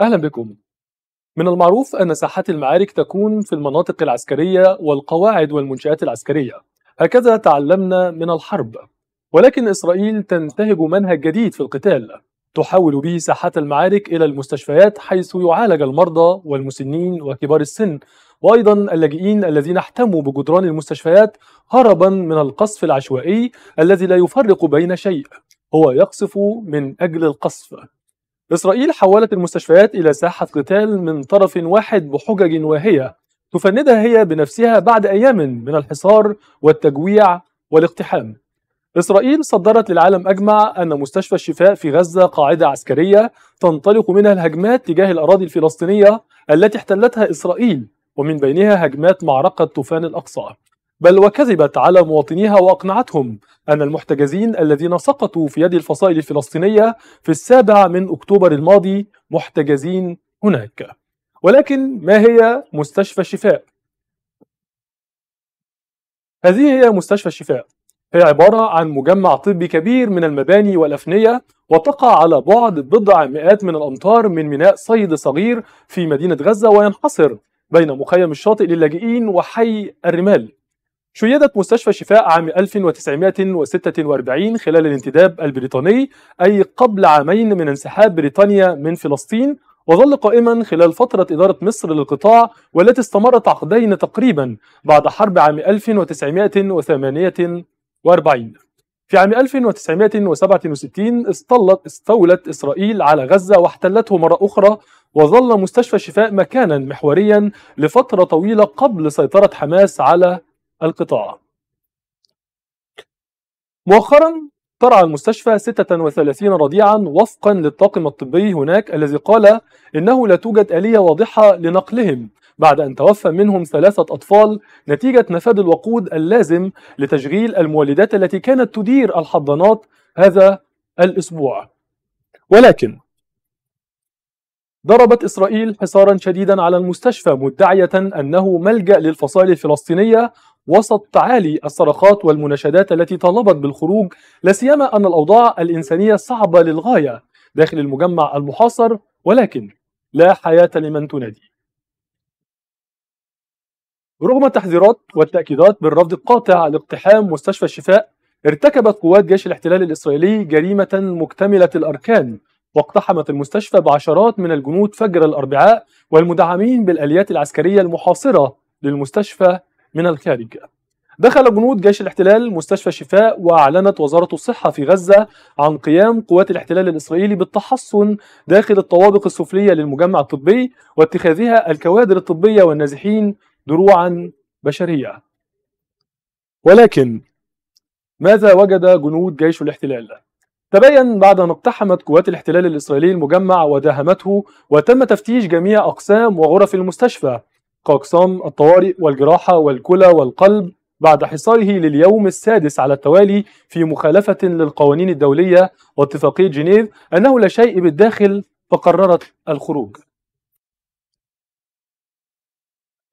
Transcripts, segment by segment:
أهلا بكم من المعروف أن ساحات المعارك تكون في المناطق العسكرية والقواعد والمنشآت العسكرية هكذا تعلمنا من الحرب ولكن إسرائيل تنتهج منهج جديد في القتال تحول به ساحات المعارك إلى المستشفيات حيث يعالج المرضى والمسنين وكبار السن وأيضا اللاجئين الذين احتموا بجدران المستشفيات هربا من القصف العشوائي الذي لا يفرق بين شيء هو يقصف من أجل القصف إسرائيل حولت المستشفيات إلى ساحة قتال من طرف واحد بحجج واهية تفندها هي بنفسها بعد أيام من الحصار والتجويع والاقتحام. إسرائيل صدرت للعالم أجمع أن مستشفى الشفاء في غزة قاعدة عسكرية تنطلق منها الهجمات تجاه الأراضي الفلسطينية التي احتلتها إسرائيل ومن بينها هجمات معركة طوفان الأقصى بل وكذبت على مواطنيها واقنعتهم ان المحتجزين الذين سقطوا في يد الفصائل الفلسطينيه في السابع من اكتوبر الماضي محتجزين هناك. ولكن ما هي مستشفى الشفاء؟ هذه هي مستشفى الشفاء. هي عباره عن مجمع طبي كبير من المباني والافنيه وتقع على بعد بضع مئات من الامتار من ميناء صيد صغير في مدينه غزه وينحصر بين مخيم الشاطئ للاجئين وحي الرمال. شيدت مستشفى شفاء عام 1946 خلال الانتداب البريطاني أي قبل عامين من انسحاب بريطانيا من فلسطين وظل قائما خلال فترة إدارة مصر للقطاع والتي استمرت عقدين تقريبا بعد حرب عام 1948 في عام 1967 استلت استولت إسرائيل على غزة واحتلته مرة أخرى وظل مستشفى شفاء مكانا محوريا لفترة طويلة قبل سيطرة حماس على القطاع مؤخرا ترعى المستشفى 36 رضيعا وفقا للطاقم الطبي هناك الذي قال إنه لا توجد آلية واضحة لنقلهم بعد أن توفى منهم ثلاثة أطفال نتيجة نفاد الوقود اللازم لتشغيل المولدات التي كانت تدير الحضانات هذا الأسبوع ولكن ضربت إسرائيل حصارا شديدا على المستشفى مدعية أنه ملجأ للفصائل الفلسطينية وسط تعالي الصرخات والمناشدات التي طالبت بالخروج لا سيما ان الاوضاع الانسانيه صعبه للغايه داخل المجمع المحاصر ولكن لا حياه لمن تنادي. رغم التحذيرات والتاكيدات بالرفض القاطع لاقتحام مستشفى الشفاء ارتكبت قوات جيش الاحتلال الاسرائيلي جريمه مكتمله الاركان واقتحمت المستشفى بعشرات من الجنود فجر الاربعاء والمدعمين بالاليات العسكريه المحاصره للمستشفى من الخارج دخل جنود جيش الاحتلال مستشفى شفاء وأعلنت وزارة الصحة في غزة عن قيام قوات الاحتلال الإسرائيلي بالتحصن داخل الطوابق السفلية للمجمع الطبي واتخاذها الكوادر الطبية والنازحين دروعا بشرية ولكن ماذا وجد جنود جيش الاحتلال؟ تبين بعد أن اقتحمت قوات الاحتلال الإسرائيلي المجمع وداهمته وتم تفتيش جميع أقسام وغرف المستشفى كأقسام الطوارئ والجراحة والكلى والقلب بعد حصاره لليوم السادس على التوالي في مخالفة للقوانين الدولية واتفاقية جنيف أنه لا شيء بالداخل فقررت الخروج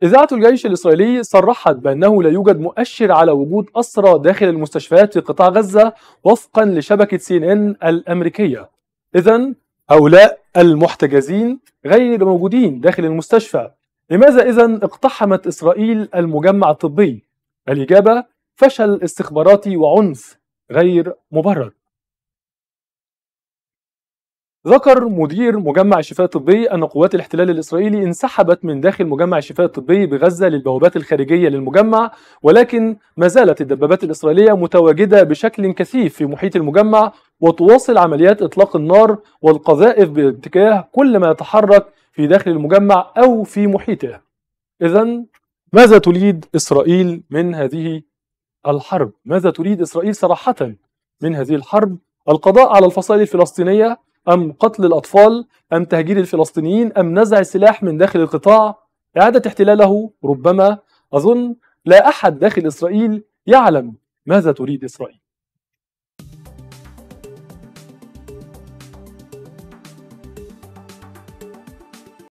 إذاعة الجيش الإسرائيلي صرحت بأنه لا يوجد مؤشر على وجود أسرى داخل المستشفيات في قطاع غزة وفقا لشبكة سي إن إن الأمريكية إذا هؤلاء المحتجزين غير موجودين داخل المستشفى لماذا إذا اقتحمت إسرائيل المجمع الطبي؟ الإجابة فشل استخباراتي وعنف غير مبرر ذكر مدير مجمع الشفاء الطبي أن قوات الاحتلال الإسرائيلي انسحبت من داخل مجمع الشفاء الطبي بغزة للبوابات الخارجية للمجمع ولكن ما زالت الدبابات الإسرائيلية متواجدة بشكل كثيف في محيط المجمع وتواصل عمليات إطلاق النار والقذائف باتجاه كل ما يتحرك في داخل المجمع أو في محيطه إذا ماذا تريد إسرائيل من هذه الحرب؟ ماذا تريد إسرائيل صراحة من هذه الحرب؟ القضاء على الفصائل الفلسطينية أم قتل الأطفال أم تهجير الفلسطينيين أم نزع السلاح من داخل القطاع إعادة احتلاله ربما أظن لا أحد داخل إسرائيل يعلم ماذا تريد إسرائيل